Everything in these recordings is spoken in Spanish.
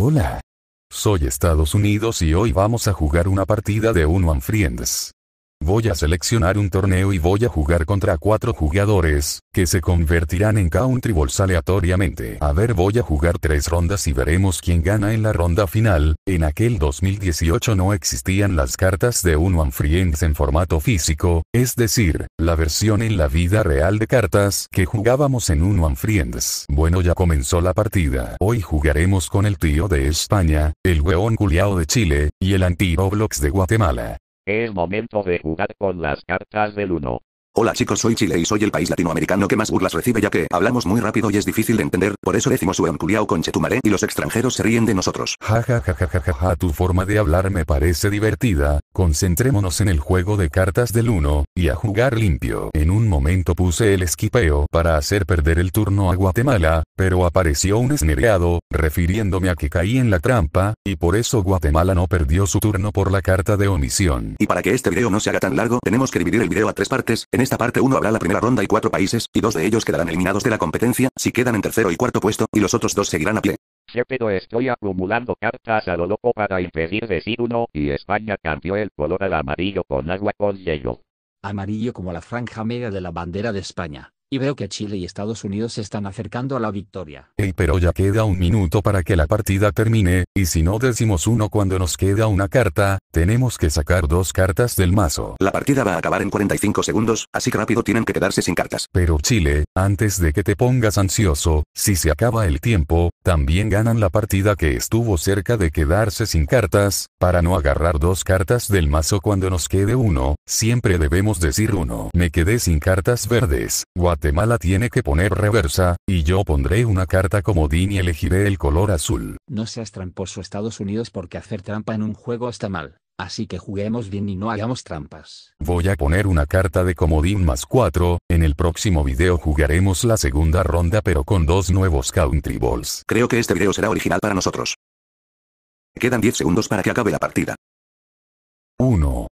Hola. Soy Estados Unidos y hoy vamos a jugar una partida de Uno and Friends voy a seleccionar un torneo y voy a jugar contra cuatro jugadores, que se convertirán en country balls aleatoriamente. A ver voy a jugar tres rondas y veremos quién gana en la ronda final. En aquel 2018 no existían las cartas de Uno and Friends en formato físico, es decir, la versión en la vida real de cartas que jugábamos en Uno and Friends. Bueno ya comenzó la partida. Hoy jugaremos con el tío de España, el weón culiao de Chile, y el anti-Roblox de Guatemala. Es momento de jugar con las cartas del 1. Hola chicos soy Chile y soy el país latinoamericano que más burlas recibe ya que hablamos muy rápido y es difícil de entender, por eso decimos weón culiao con chetumaré y los extranjeros se ríen de nosotros. Ja ja ja ja ja ja tu forma de hablar me parece divertida, concentrémonos en el juego de cartas del 1, y a jugar limpio. En un momento puse el esquipeo para hacer perder el turno a Guatemala, pero apareció un esnereado, refiriéndome a que caí en la trampa, y por eso Guatemala no perdió su turno por la carta de omisión. Y para que este video no se haga tan largo tenemos que dividir el video a tres partes, en esta parte uno habrá la primera ronda y cuatro países, y dos de ellos quedarán eliminados de la competencia, si quedan en tercero y cuarto puesto, y los otros dos seguirán a pie. pero estoy acumulando cartas a lo loco para impedir decir uno, y España cambió el color al amarillo con agua con hielo. Amarillo como la franja media de la bandera de España y veo que Chile y Estados Unidos se están acercando a la victoria. Hey, pero ya queda un minuto para que la partida termine, y si no decimos uno cuando nos queda una carta, tenemos que sacar dos cartas del mazo. La partida va a acabar en 45 segundos, así que rápido tienen que quedarse sin cartas. Pero Chile, antes de que te pongas ansioso, si se acaba el tiempo, también ganan la partida que estuvo cerca de quedarse sin cartas, para no agarrar dos cartas del mazo cuando nos quede uno, siempre debemos decir uno. Me quedé sin cartas verdes. What Mala tiene que poner reversa, y yo pondré una carta comodín y elegiré el color azul. No seas tramposo Estados Unidos porque hacer trampa en un juego está mal. Así que juguemos bien y no hagamos trampas. Voy a poner una carta de comodín más 4, en el próximo video jugaremos la segunda ronda pero con dos nuevos country balls. Creo que este video será original para nosotros. Quedan 10 segundos para que acabe la partida. 1.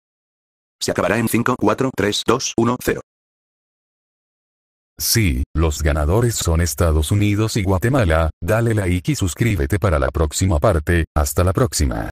Se acabará en 5, 4, 3, 2, 1, 0. Sí, los ganadores son Estados Unidos y Guatemala, dale like y suscríbete para la próxima parte, hasta la próxima.